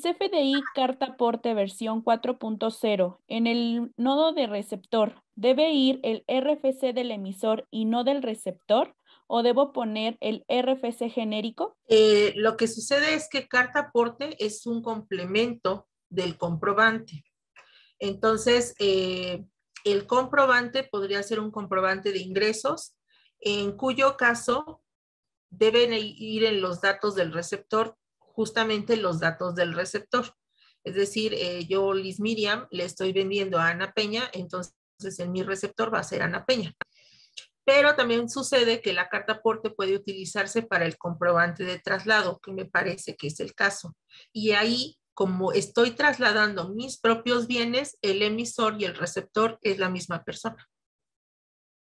CFDI Carta Aporte versión 4.0, en el nodo de receptor, ¿debe ir el RFC del emisor y no del receptor? ¿O debo poner el RFC genérico? Eh, lo que sucede es que Carta Aporte es un complemento del comprobante. Entonces, eh, el comprobante podría ser un comprobante de ingresos, en cuyo caso deben ir en los datos del receptor justamente los datos del receptor. Es decir, eh, yo, Liz Miriam, le estoy vendiendo a Ana Peña, entonces en mi receptor va a ser Ana Peña. Pero también sucede que la carta aporte puede utilizarse para el comprobante de traslado, que me parece que es el caso. Y ahí, como estoy trasladando mis propios bienes, el emisor y el receptor es la misma persona.